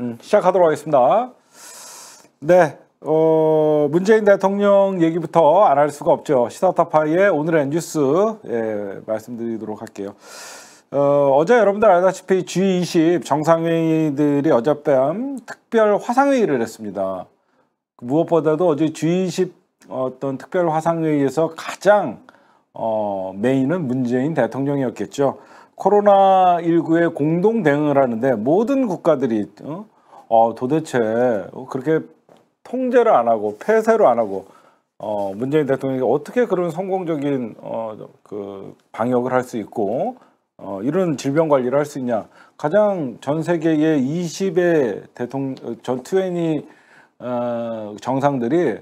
음, 시작하도록 하겠습니다. 네, 어, 문재인 대통령 얘기부터 안 할 수가 없죠. 시사타파의 오늘의 뉴스 예, 말씀드리도록 할게요. 어, 제 여러분들 알다시피 G20 정상회의들이 어젯밤 특별 화상회의를 했습니다. 무엇보다도 어제 G20 어떤 특별 화상회의에서 가장 어, 메인은 문재인 대통령이었겠죠. 코로나19에 공동 대응을 하는데 모든 국가들이 어? 어, 도대체 그렇게 통제를 안 하고 폐쇄를안 하고 어, 문재인 대통령이 어떻게 그런 성공적인 어, 그 방역을 할 수 있고 어, 이런 질병 관리를 할 수 있냐 가장 전 세계의 20의 대통령 전 20, 어, 정상들이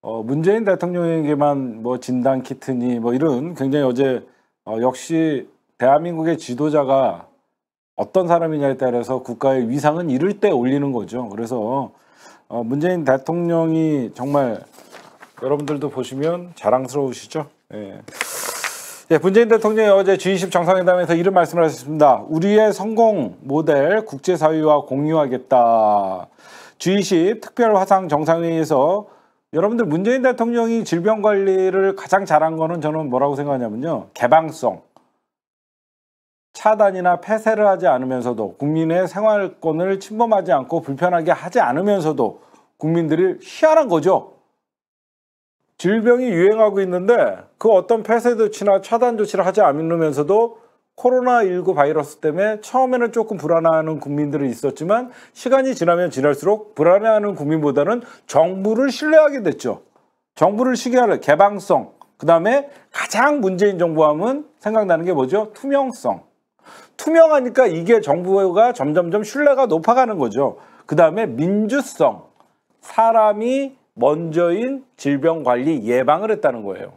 어, 문재인 대통령에게만 뭐 진단 키트니 뭐 이런 굉장히 어제 어, 역시 대한민국의 지도자가 어떤 사람이냐에 따라서 국가의 위상은 이를 때 올리는 거죠. 그래서 어, 문재인 대통령이 정말 여러분들도 보시면 자랑스러우시죠. 예, 예 문재인 대통령이 어제 G20 정상회담에서 이런 말씀을 하셨습니다. 우리의 성공 모델 국제사회와 공유하겠다. G20 특별 화상 정상회의에서 여러분들 문재인 대통령이 질병 관리를 가장 잘한 거는 저는 뭐라고 생각하냐면요. 개방성. 차단이나 폐쇄를 하지 않으면서도 국민의 생활권을 침범하지 않고 불편하게 하지 않으면서도 국민들을 희한한 거죠. 질병이 유행하고 있는데 그 어떤 폐쇄 조치나 차단 조치를 하지 않으면서도 코로나19 바이러스 때문에 처음에는 조금 불안해하는 국민들은 있었지만 시간이 지나면 지날수록 불안해하는 국민보다는 정부를 신뢰하게 됐죠. 정부를 신뢰하는 개방성, 그 다음에 가장 문재인 정부 함은 생각나는 게 뭐죠? 투명성. 투명하니까 이게 정부가 점점점 신뢰가 높아가는 거죠. 그 다음에 민주성. 사람이 먼저인 질병관리 예방을 했다는 거예요.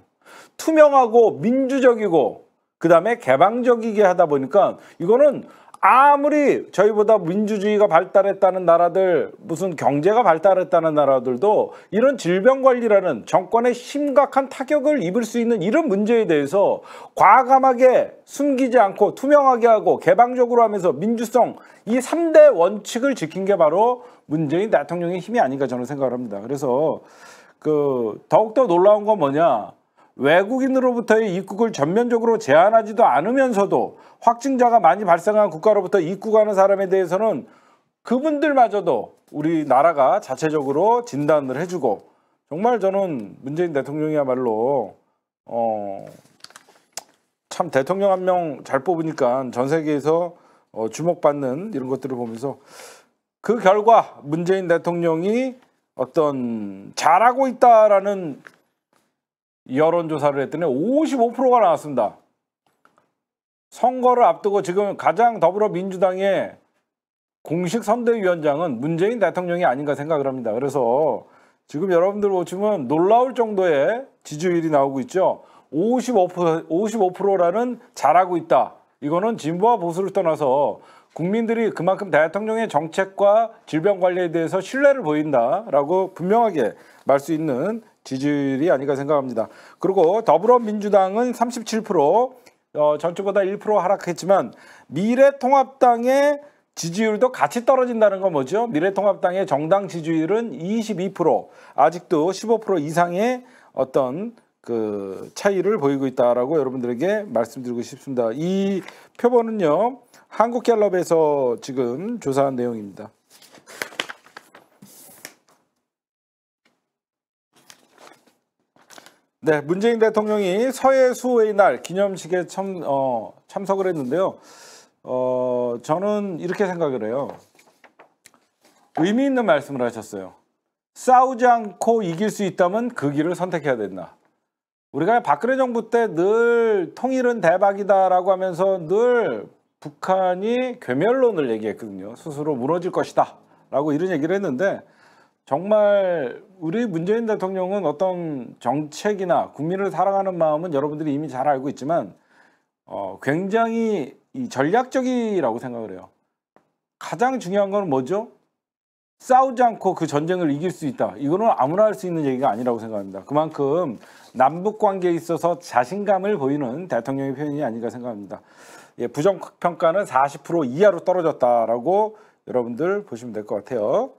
투명하고 민주적이고 그 다음에 개방적이게 하다 보니까 이거는 아무리 저희보다 민주주의가 발달했다는 나라들 무슨 경제가 발달했다는 나라들도 이런 질병관리라는 정권의 심각한 타격을 입을 수 있는 이런 문제에 대해서 과감하게 숨기지 않고 투명하게 하고 개방적으로 하면서 민주성 이삼대 원칙을 지킨 게 바로 문재인 대통령의 힘이 아닌가 저는 생각을 합니다. 그래서 그 더욱더 놀라운 건 뭐냐 외국인으로부터의 입국을 전면적으로 제한하지도 않으면서도 확진자가 많이 발생한 국가로부터 입국하는 사람에 대해서는 그분들마저도 우리나라가 자체적으로 진단을 해주고 정말 저는 문재인 대통령이야말로 어참 대통령 한 명 잘 뽑으니까 전 세계에서 어 주목받는 이런 것들을 보면서 그 결과 문재인 대통령이 어떤 잘하고 있다라는 여론조사를 했더니 55%가 나왔습니다. 선거를 앞두고 지금 가장 더불어민주당의 공식 선대위원장은 문재인 대통령이 아닌가 생각을 합니다. 그래서 지금 여러분들 보시면 놀라울 정도의 지지율이 나오고 있죠. 55%, 55%라는 잘하고 있다. 이거는 진보와 보수를 떠나서 국민들이 그만큼 대통령의 정책과 질병 관리에 대해서 신뢰를 보인다라고 분명하게 말 수 있는 지지율이 아닌가 생각합니다. 그리고 더불어민주당은 37% 어, 전주보다 1% 하락했지만 미래통합당의 지지율도 같이 떨어진다는 건 뭐죠? 미래통합당의 정당 지지율은 22% 아직도 15% 이상의 어떤 그 차이를 보이고 있다라고 여러분들에게 말씀드리고 싶습니다. 이 표본은요 한국갤럽에서 지금 조사한 내용입니다. 네, 문재인 대통령이 서해수의 호날 기념식에 참, 어, 참석을 했는데요. 어, 저는 이렇게 생각을 해요. 의미 있는 말씀을 하셨어요. 싸우지 않고 이길 수 있다면 그 길을 선택해야 된다. 우리가 박근혜 정부 때 늘 통일은 대박이다라고 하면서 늘 북한이 괴멸론을 얘기했거든요. 스스로 무너질 것이다. 라고 이런 얘기를 했는데 정말 우리 문재인 대통령은 어떤 정책이나 국민을 사랑하는 마음은 여러분들이 이미 잘 알고 있지만 어, 굉장히 전략적이라고 생각을 해요. 가장 중요한 건 뭐죠? 싸우지 않고 그 전쟁을 이길 수 있다. 이거는 아무나 할 수 있는 얘기가 아니라고 생각합니다. 그만큼 남북 관계에 있어서 자신감을 보이는 대통령의 표현이 아닌가 생각합니다. 예, 부정 평가는 40% 이하로 떨어졌다라고 여러분들 보시면 될 것 같아요.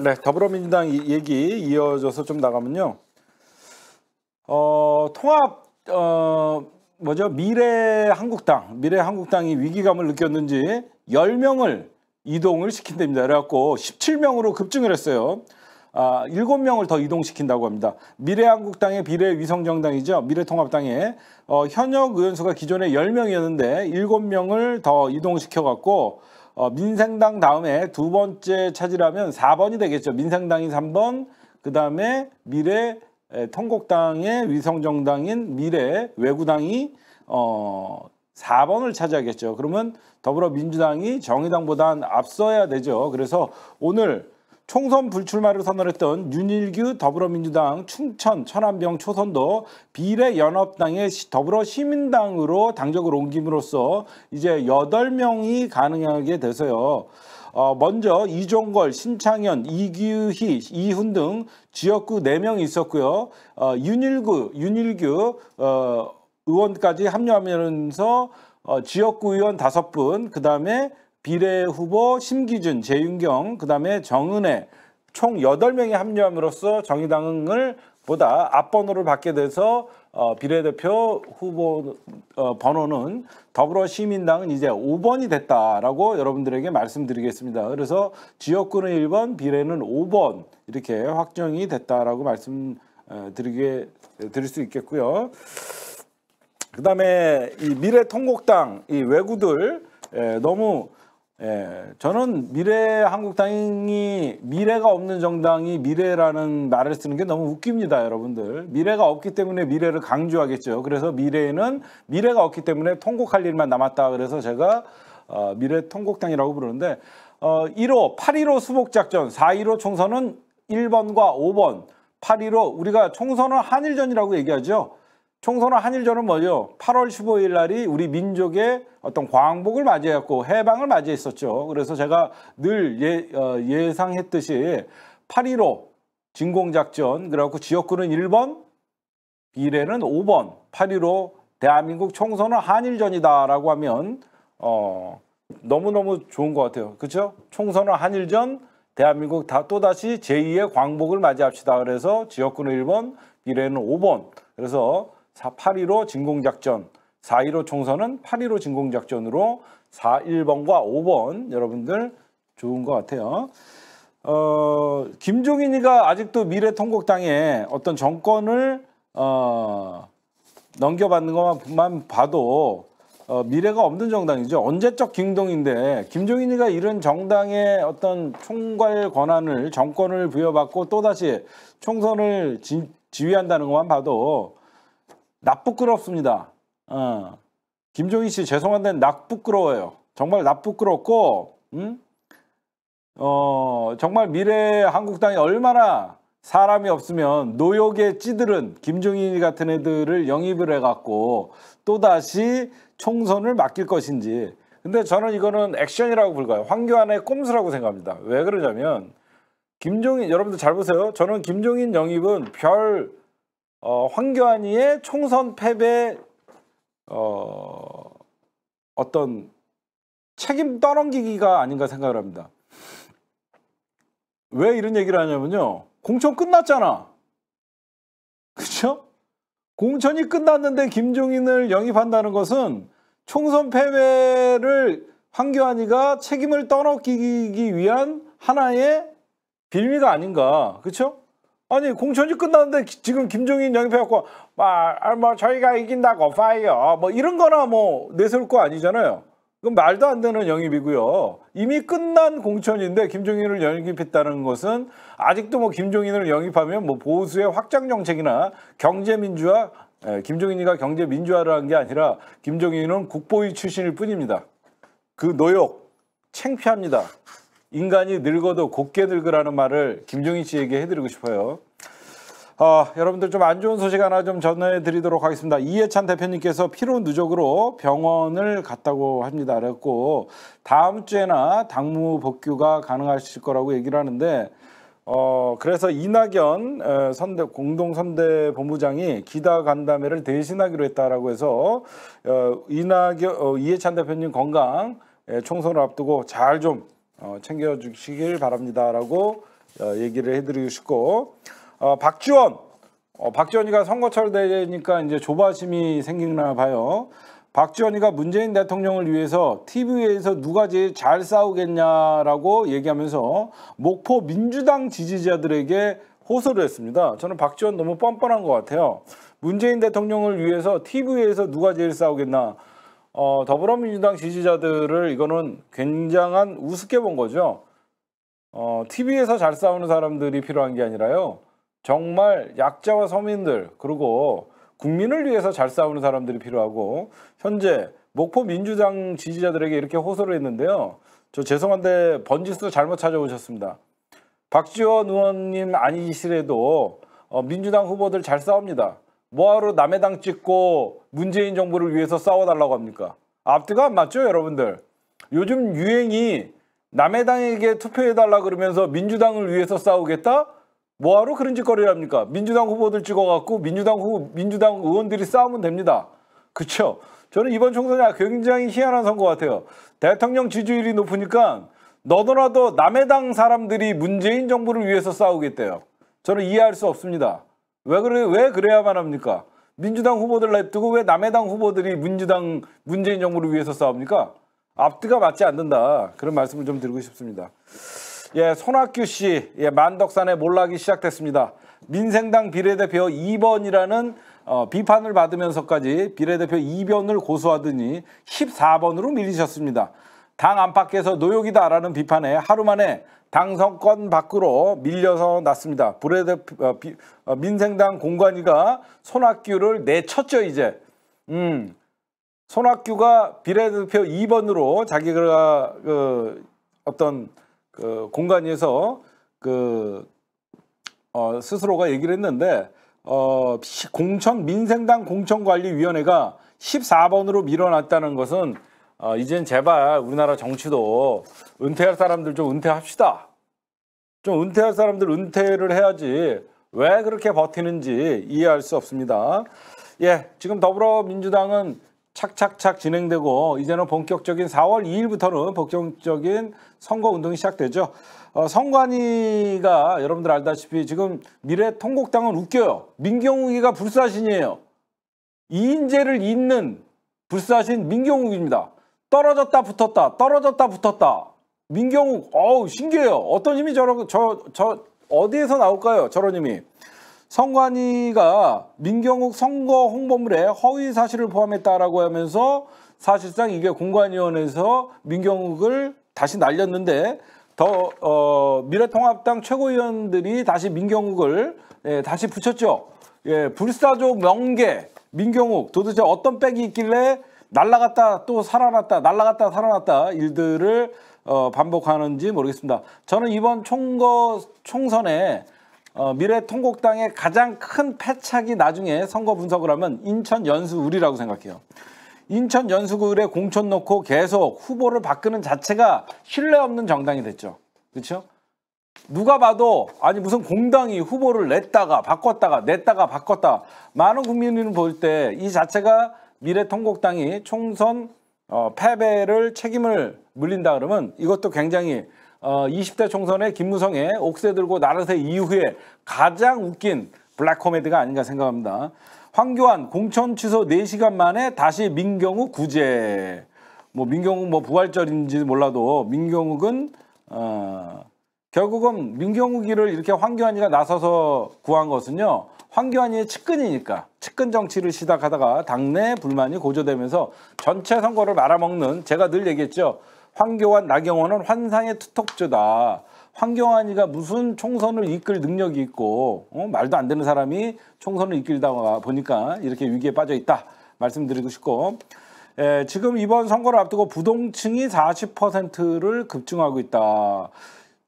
네, 더불어민주당 얘기 이어져서 좀 나가면요. 어, 통합 어 뭐죠? 미래 한국당, 미래 한국당이 위기감을 느꼈는지 10명을 이동을 시킨답니다. 그래갖고 17명으로 급증을 했어요. 아, 7명을 더 이동시킨다고 합니다. 미래한국당의 비례위성정당이죠. 미래통합당의 어, 현역 의원수가 기존에 10명이었는데 7명을 더 이동시켜갖고 어, 민생당 다음에 두 번째 차지라면 4번이 되겠죠. 민생당이 3번, 그 다음에 미래 에, 통곡당의 위성정당인 미래 외구당이 어, 4번을 차지하겠죠. 그러면 더불어민주당이 정의당보다 앞서야 되죠. 그래서 오늘 총선 불출마를 선언했던 윤일규 더불어민주당 충천 천안병 초선도 비례연합당의 더불어 시민당으로 당적을 옮김으로써 이제 여덟 명이 가능하게 돼서요. 어, 먼저 이종걸, 신창현, 이규희, 이훈 등 지역구 네 명이 있었고요. 어, 윤일규 윤일규 어, 의원까지 합류하면서 어, 지역구 의원 다섯 분, 그 다음에 비례 후보 심기준, 재윤경, 그다음에 정은혜 총 여덟 명이 합류함으로써 정의당을 보다 앞번호를 받게 돼서 어, 비례대표 후보 어, 번호는 더불어 시민당은 이제 5번이 됐다라고 여러분들에게 말씀드리겠습니다. 그래서 지역구는 1번, 비례는 5번 이렇게 확정이 됐다라고 말씀드리게 어, 드릴 수 있겠고요. 그다음에 이 미래통곡당 이 외구들 예, 너무 예, 저는 미래 한국당이 미래가 없는 정당이 미래라는 말을 쓰는 게 너무 웃깁니다, 여러분들. 미래가 없기 때문에 미래를 강조하겠죠. 그래서 미래에는 미래가 없기 때문에 통곡할 일만 남았다. 그래서 제가 어, 미래 통곡당이라고 부르는데 어, 1호 8.15 수복작전, 4.15 총선은 1번과 5번, 8.15 우리가 총선은 한일전이라고 얘기하죠. 총선은 한일전은 뭐죠? 8월 15일 날이 우리 민족의 어떤 광복을 맞이했고 해방을 맞이했었죠. 그래서 제가 늘 예, 어, 예상했듯이 8.15 진공작전 그래갖고 지역구는 1번 비례는 5번 8.15 대한민국 총선은 한일전이다라고 하면 어 너무너무 좋은 것 같아요. 그렇죠? 총선은 한일전 대한민국 다 또다시 제2의 광복을 맞이합시다. 그래서 지역구는 1번 비례는 5번 그래서 8.15 진공작전, 4.15 총선은 8.15 진공작전으로 4, 1번과 5번 여러분들 좋은 것 같아요. 어, 김종인이가 아직도 미래통곡당에 어떤 정권을 어, 넘겨받는 것만 봐도 어, 미래가 없는 정당이죠. 언제적 김동인데 김종인이가 이런 정당의 어떤 총괄 권한을 정권을 부여받고 또다시 총선을 지, 지휘한다는 것만 봐도 나부끄럽습니다 어. 김종인 씨 죄송한데 나쁘끄러워요. 정말 나쁘끄럽고 음? 어, 정말 미래 한국당이 얼마나 사람이 없으면 노역에 찌들은 김종인 같은 애들을 영입을 해갖고 또다시 총선을 맡길 것인지 근데 저는 이거는 액션이라고 불가요. 황교안의 꼼수라고 생각합니다. 왜 그러냐면 김종인 여러분들 잘 보세요. 저는 김종인 영입은 별 어, 황교안이의 총선 패배 어, 어떤 책임 떠넘기기가 아닌가 생각을 합니다. 왜 이런 얘기를 하냐면요. 공천 끝났잖아. 그렇죠? 공천이 끝났는데 김종인을 영입한다는 것은 총선 패배를 황교안이가 책임을 떠넘기기 위한 하나의 빌미가 아닌가. 그렇죠? 아니 공천이 끝났는데 기, 지금 김종인 영입해갖고 막뭐 아, 저희가 이긴다고 파이어 뭐 이런 거나 뭐 내세울 거 아니잖아요. 그건 말도 안 되는 영입이고요. 이미 끝난 공천인데 김종인을 영입했다는 것은 아직도 뭐 김종인을 영입하면 뭐 보수의 확장 정책이나 경제 민주화 예, 김종인이가 경제 민주화를 한 게 아니라 김종인은 국보위 출신일 뿐입니다. 그 노역 챙피합니다 인간이 늙어도 곱게 늙으라는 말을 김종인 씨에게 해드리고 싶어요. 어, 여러분들 좀 안 좋은 소식 하나 좀 전해드리도록 하겠습니다. 이해찬 대표님께서 피로 누적으로 병원을 갔다고 합니다. 그랬고 다음 주에나 당무 복귀가 가능하실 거라고 얘기를 하는데 어, 그래서 이낙연 어, 선대, 공동선대 본부장이 기다 간담회를 대신하기로 했다라고 해서 어, 이낙연 어, 이해찬 대표님 건강 예, 총선을 앞두고 잘좀 어, 챙겨주시길 바랍니다라고 어, 얘기를 해드리고 싶고 어, 박지원 어, 박지원이가 선거철 되니까 이제 조바심이 생기나 봐요. 박지원이가 문재인 대통령을 위해서 TV에서 누가 제일 잘 싸우겠냐라고 얘기하면서 목포 민주당 지지자들에게 호소를 했습니다. 저는 박지원 너무 뻔뻔한 것 같아요. 문재인 대통령을 위해서 TV에서 누가 제일 싸우겠나 어, 더불어민주당 지지자들을 이거는 굉장한 우습게 본 거죠. 어, TV에서 잘 싸우는 사람들이 필요한 게 아니라요. 정말 약자와 서민들 그리고 국민을 위해서 잘 싸우는 사람들이 필요하고 현재 목포 민주당 지지자들에게 이렇게 호소를 했는데요. 저 죄송한데 번지수 잘못 찾아오셨습니다. 박지원 의원님 아니시래도 어, 민주당 후보들 잘 싸웁니다. 뭐하러 남의 당 찍고 문재인 정부를 위해서 싸워달라고 합니까? 앞뒤가 안 맞죠, 여러분들? 요즘 유행이 남의 당에게 투표해달라 그러면서 민주당을 위해서 싸우겠다? 뭐하러 그런 짓거리를 합니까? 민주당 후보들 찍어갖고 민주당 후보, 민주당 의원들이 싸우면 됩니다. 그쵸? 저는 이번 총선이 굉장히 희한한 선거 같아요. 대통령 지지율이 높으니까 너도나도 남의 당 사람들이 문재인 정부를 위해서 싸우겠대요. 저는 이해할 수 없습니다. 왜 그래 왜 그래야만 합니까? 민주당 후보들 냅두고 왜 남의 당 후보들이 민주당 문재인 정부를 위해서 싸웁니까? 앞뒤가 맞지 않는다 그런 말씀을 좀 드리고 싶습니다. 예, 손학규 씨, 예, 만덕산에 몰락이 시작됐습니다. 민생당 비례대표 2번이라는 어, 비판을 받으면서까지 비례대표 2변을 고수하더니 14번으로 밀리셨습니다. 당 안팎에서 노욕이다라는 비판에 하루 만에 당선권 밖으로 밀려서 났습니다. 브레드 어, 비, 어, 민생당 공관위가 손학규를 내쳤죠 이제. 음, 손학규가 비례대표 2번으로 자기가 그 어떤 그 공간에서 그 어, 스스로가 얘기를 했는데 어, 공천 민생당 공천관리위원회가 14번으로 밀어놨다는 것은 어, 이젠 제발 우리나라 정치도 은퇴할 사람들 좀 은퇴합시다. 좀 은퇴할 사람들 은퇴를 해야지 왜 그렇게 버티는지 이해할 수 없습니다. 예, 지금 더불어민주당은 착착착 진행되고 이제는 본격적인 4월 2일부터는 본격적인 선거 운동이 시작되죠. 어, 선관위가 여러분들 알다시피 지금 미래 통곡당은 웃겨요. 민경욱이가 불사신이에요. 이인재를 잇는 불사신 민경욱입니다. 떨어졌다 붙었다 떨어졌다 붙었다 민경욱 어우 신기해요 어떤 힘이 저러 저저 저 어디에서 나올까요 저런 힘이 선관위가 민경욱 선거 홍보물에 허위 사실을 포함했다라고 하면서 사실상 이게 공관위원회에서 민경욱을 다시 날렸는데 더 어, 미래통합당 최고위원들이 다시 민경욱을 예, 다시 붙였죠. 예, 불사조 명계 민경욱 도대체 어떤 백이 있길래 날라갔다 또 살아났다 날라갔다 살아났다 일들을 어, 반복하는지 모르겠습니다. 저는 이번 총거 총선에 어, 미래통곡당의 가장 큰 패착이 나중에 선거 분석을 하면 인천 연수구리라고 생각해요. 인천 연수구에 공천 놓고 계속 후보를 바꾸는 자체가 신뢰 없는 정당이 됐죠. 그렇죠? 누가 봐도 아니 무슨 공당이 후보를 냈다가 바꿨다가 냈다가 바꿨다 많은 국민들은 볼 때 이 자체가 미래통곡당이 총선 어, 패배를 책임을 물린다 그러면 이것도 굉장히 어, 20대 총선에 김무성의 옥새 들고 나르세 이후에 가장 웃긴 블랙 코미디가 아닌가 생각합니다. 황교안 공천 취소 4시간 만에 다시 민경욱 구제. 뭐 민경욱 뭐 부활절인지 몰라도 민경욱은 어, 결국은 민경욱이를 이렇게 황교안이가 나서서 구한 것은요. 황교안이의 측근이니까 측근 정치를 시작하다가 당내 불만이 고조되면서 전체 선거를 말아먹는 제가 늘 얘기했죠. 황교안, 나경원은 환상의 투톱조다. 황교안이가 무슨 총선을 이끌 능력이 있고 어? 말도 안 되는 사람이 총선을 이끌다 보니까 이렇게 위기에 빠져 있다 말씀드리고 싶고 에, 예, 지금 이번 선거를 앞두고 부동층이 40%를 급증하고 있다.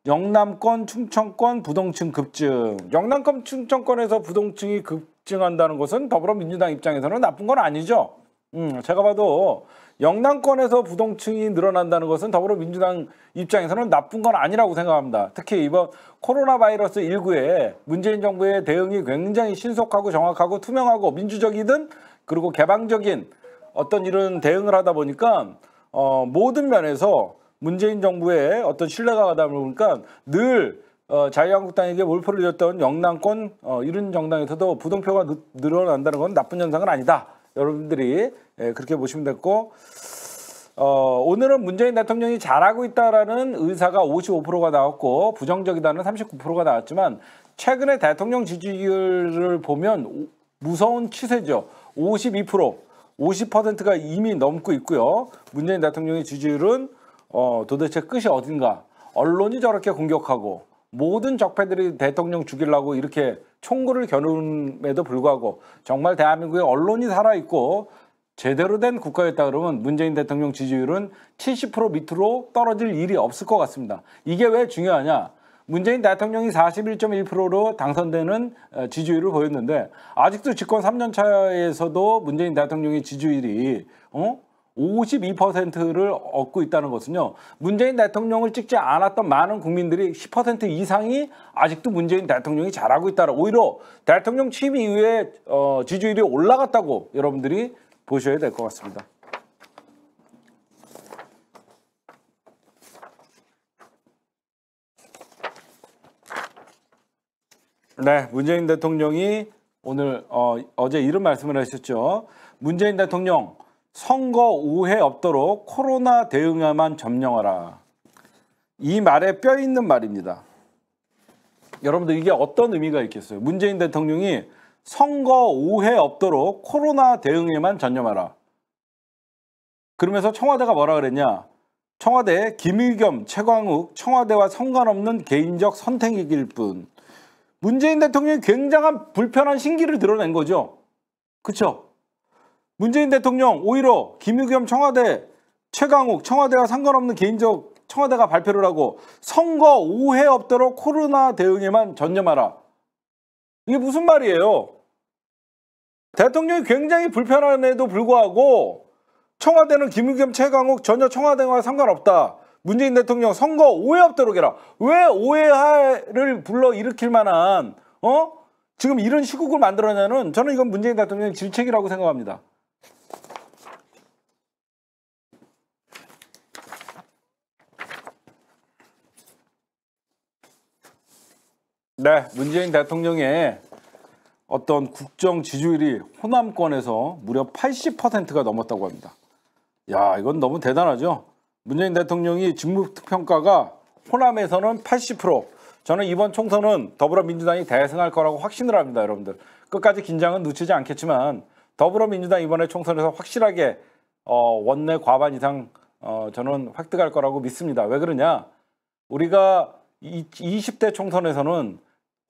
영남권, 충청권 부동층 급증. 영남권, 충청권에서 부동층이 급증한다는 것은 더불어민주당 입장에서는 나쁜 건 아니죠. 음, 제가 봐도 영남권에서 부동층이 늘어난다는 것은 더불어민주당 입장에서는 나쁜 건 아니라고 생각합니다. 특히 이번 코로나 바이러스 19에 문재인 정부의 대응이 굉장히 신속하고 정확하고 투명하고 민주적이든 그리고 개방적인 어떤 이런 대응을 하다 보니까 어, 모든 면에서 문재인 정부의 어떤 신뢰가 가담을 보니까 늘 어, 자유한국당에게 몰표를 줬던 영남권 어, 이런 정당에서도 부동표가 느, 늘어난다는 건 나쁜 현상은 아니다. 여러분들이 예, 그렇게 보시면 됐고 어, 오늘은 문재인 대통령이 잘하고 있다라는 의사가 55%가 나왔고 부정적이다는 39%가 나왔지만 최근에 대통령 지지율을 보면 무서운 치세죠. 52% 50%가 이미 넘고 있고요. 문재인 대통령의 지지율은 어, 도대체 끝이 어딘가 언론이 저렇게 공격하고 모든 적폐들이 대통령 죽이려고 이렇게 총구를 겨누음에도 불구하고 정말 대한민국의 언론이 살아있고 제대로 된 국가였다 그러면 문재인 대통령 지지율은 70% 밑으로 떨어질 일이 없을 것 같습니다. 이게 왜 중요하냐? 문재인 대통령이 41.1%로 당선되는 어, 지지율을 보였는데 아직도 집권 3년 차에서도 문재인 대통령의 지지율이 어? 52%를 얻고 있다는 것은요. 문재인 대통령을 찍지 않았던 많은 국민들이 10% 이상이 아직도 문재인 대통령이 잘하고 있다라 오히려 대통령 취임 이후에 어, 지지율이 올라갔다고 여러분들이 보셔야 될 것 같습니다. 네, 문재인 대통령이 오늘 어, 어제 이런 말씀을 하셨죠. 문재인 대통령 선거 우회 없도록 코로나 대응에만 점령하라. 이 말에 뼈 있는 말입니다. 여러분들 이게 어떤 의미가 있겠어요? 문재인 대통령이 선거 우회 없도록 코로나 대응에만 전념하라. 그러면서 청와대가 뭐라 그랬냐? 청와대 김일겸, 최광욱, 청와대와 상관없는 개인적 선택이길 뿐. 문재인 대통령이 굉장한 불편한 신기를 드러낸 거죠. 그렇죠? 문재인 대통령 오히려 김유겸 청와대 최강욱 청와대와 상관없는 개인적 청와대가 발표를 하고 선거 오해 없도록 코로나 대응에만 전념하라. 이게 무슨 말이에요? 대통령이 굉장히 불편한에도 불구하고 청와대는 김의겸 최강욱 전혀 청와대와 상관없다. 문재인 대통령 선거 오해 없도록 해라. 왜 오해를 불러일으킬 만한 어? 지금 이런 시국을 만들었냐는 저는 이건 문재인 대통령의 질책이라고 생각합니다. 네, 문재인 대통령의 어떤 국정 지지율이 호남권에서 무려 80%가 넘었다고 합니다. 야, 이건 너무 대단하죠. 문재인 대통령이 직무평가가 호남에서는 80%. 저는 이번 총선은 더불어민주당이 대승할 거라고 확신을 합니다, 여러분들. 끝까지 긴장은 늦추지 않겠지만 더불어민주당 이번에 총선에서 확실하게 어, 원내 과반 이상 어, 저는 획득할 거라고 믿습니다. 왜 그러냐? 우리가 20대 총선에서는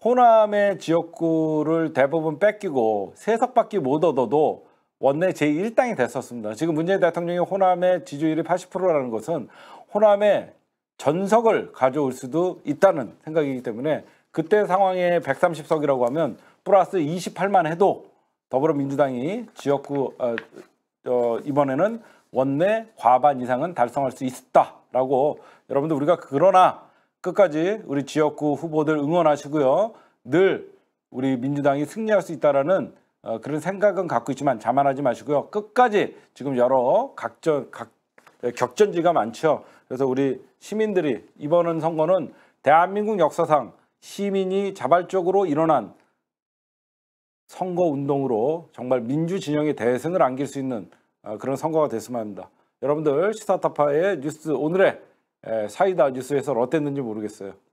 호남의 지역구를 대부분 뺏기고 세석밖에 못 얻어도 원내 제1당이 됐었습니다. 지금 문재인 대통령이 호남의 지지율이 80%라는 것은 호남의 전석을 가져올 수도 있다는 생각이기 때문에 그때 상황에 130석이라고 하면 플러스 28만 해도 더불어민주당이 지역구 어, 어, 이번에는 원내 과반 이상은 달성할 수있다라고 여러분들 우리가 그러나 끝까지 우리 지역구 후보들 응원하시고요. 늘 우리 민주당이 승리할 수 있다라는 어, 그런 생각은 갖고 있지만 자만하지 마시고요. 끝까지 지금 여러 각전 각 예, 격전지가 많죠. 그래서 우리 시민들이 이번 선거는 대한민국 역사상 시민이 자발적으로 일어난 선거 운동으로 정말 민주 진영의 대승을 안길 수 있는 어, 그런 선거가 됐으면 합니다. 여러분들 시사타파의 뉴스 오늘의 사이다 뉴스에서 어땠는지 모르겠어요.